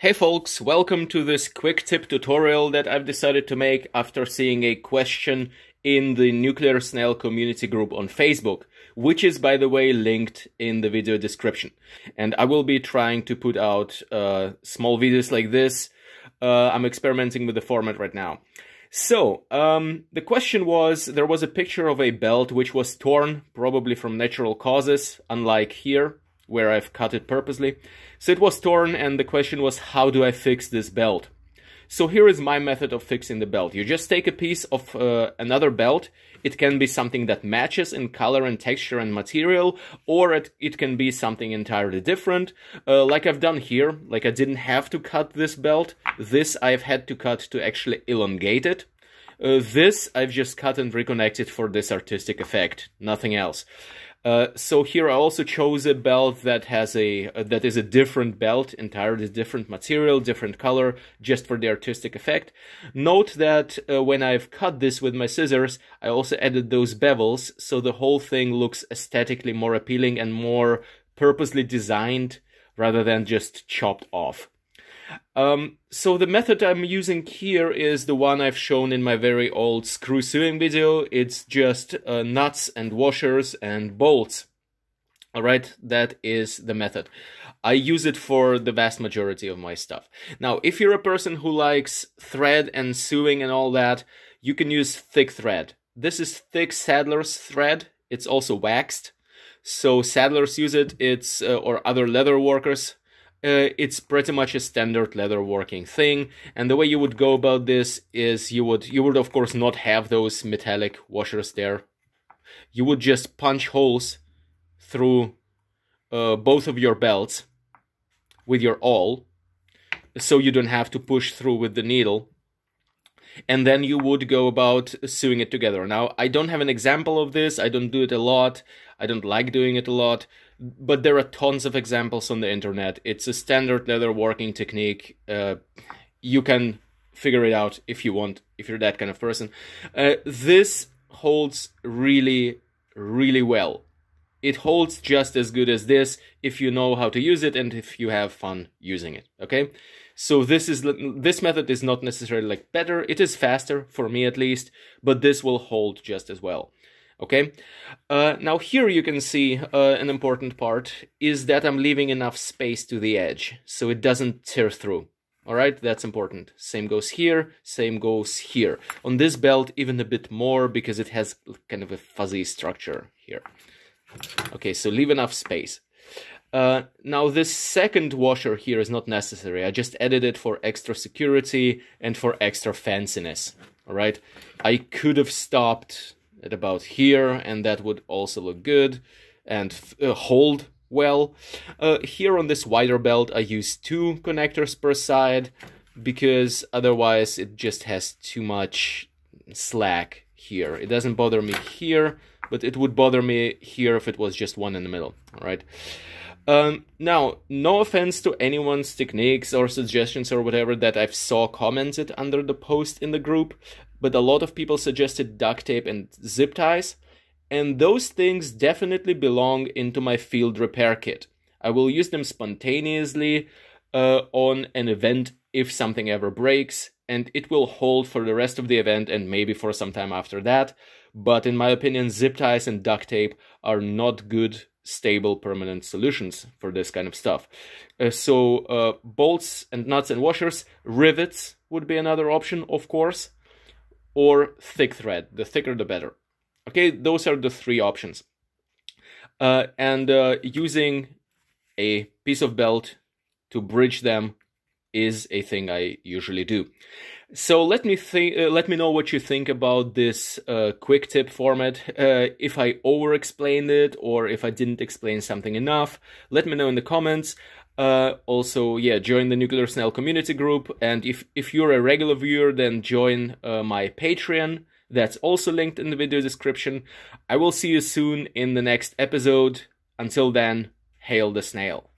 Hey folks, welcome to this quick tip tutorial that I've decided to make after seeing a question in the Nuclear Snail community group on Facebook, which is by the way linked in the video description. And I will be trying to put out uh, small videos like this. Uh, I'm experimenting with the format right now. So, um, the question was, there was a picture of a belt which was torn, probably from natural causes, unlike here where I've cut it purposely. So it was torn and the question was how do I fix this belt? So here is my method of fixing the belt. You just take a piece of uh, another belt. It can be something that matches in color and texture and material, or it, it can be something entirely different. Uh, like I've done here, like I didn't have to cut this belt. This I've had to cut to actually elongate it. Uh, this I've just cut and reconnected for this artistic effect, nothing else. Uh, so here I also chose a belt that has a uh, that is a different belt, entirely different material, different color, just for the artistic effect. Note that uh, when I've cut this with my scissors, I also added those bevels, so the whole thing looks aesthetically more appealing and more purposely designed rather than just chopped off. Um, so the method I'm using here is the one I've shown in my very old screw sewing video. It's just uh, nuts and washers and bolts. All right, that is the method. I use it for the vast majority of my stuff. Now, if you're a person who likes thread and sewing and all that, you can use thick thread. This is thick saddler's thread. It's also waxed. So saddlers use it, it's uh, or other leather workers uh, it's pretty much a standard leatherworking thing and the way you would go about this is you would you would of course not have those metallic washers there you would just punch holes through uh, both of your belts with your awl so you don't have to push through with the needle and then you would go about sewing it together now i don't have an example of this i don't do it a lot i don't like doing it a lot but there are tons of examples on the internet. It's a standard leather working technique. Uh, you can figure it out if you want, if you're that kind of person. Uh, this holds really, really well. It holds just as good as this if you know how to use it and if you have fun using it, okay? So this is this method is not necessarily like better, it is faster, for me at least, but this will hold just as well. Okay, uh, now here you can see uh, an important part is that I'm leaving enough space to the edge so it doesn't tear through. All right, that's important. Same goes here, same goes here. On this belt, even a bit more because it has kind of a fuzzy structure here. Okay, so leave enough space. Uh, now this second washer here is not necessary. I just added it for extra security and for extra fanciness. All right, I could have stopped at about here, and that would also look good and uh, hold well. Uh, here on this wider belt, I use two connectors per side because otherwise it just has too much slack here. It doesn't bother me here, but it would bother me here if it was just one in the middle, all right? Um, now, no offense to anyone's techniques or suggestions or whatever that I've saw commented under the post in the group but a lot of people suggested duct tape and zip ties, and those things definitely belong into my field repair kit. I will use them spontaneously uh, on an event if something ever breaks, and it will hold for the rest of the event and maybe for some time after that. But in my opinion, zip ties and duct tape are not good, stable, permanent solutions for this kind of stuff. Uh, so, uh, bolts and nuts and washers, rivets would be another option, of course or thick thread. The thicker, the better. Okay, those are the three options. Uh, and uh, using a piece of belt to bridge them is a thing I usually do. So let me think. Uh, let me know what you think about this uh, quick tip format. Uh, if I over explained it or if I didn't explain something enough, let me know in the comments. Uh, also, yeah, join the Nuclear Snail community group. And if, if you're a regular viewer, then join uh, my Patreon. That's also linked in the video description. I will see you soon in the next episode. Until then, hail the snail.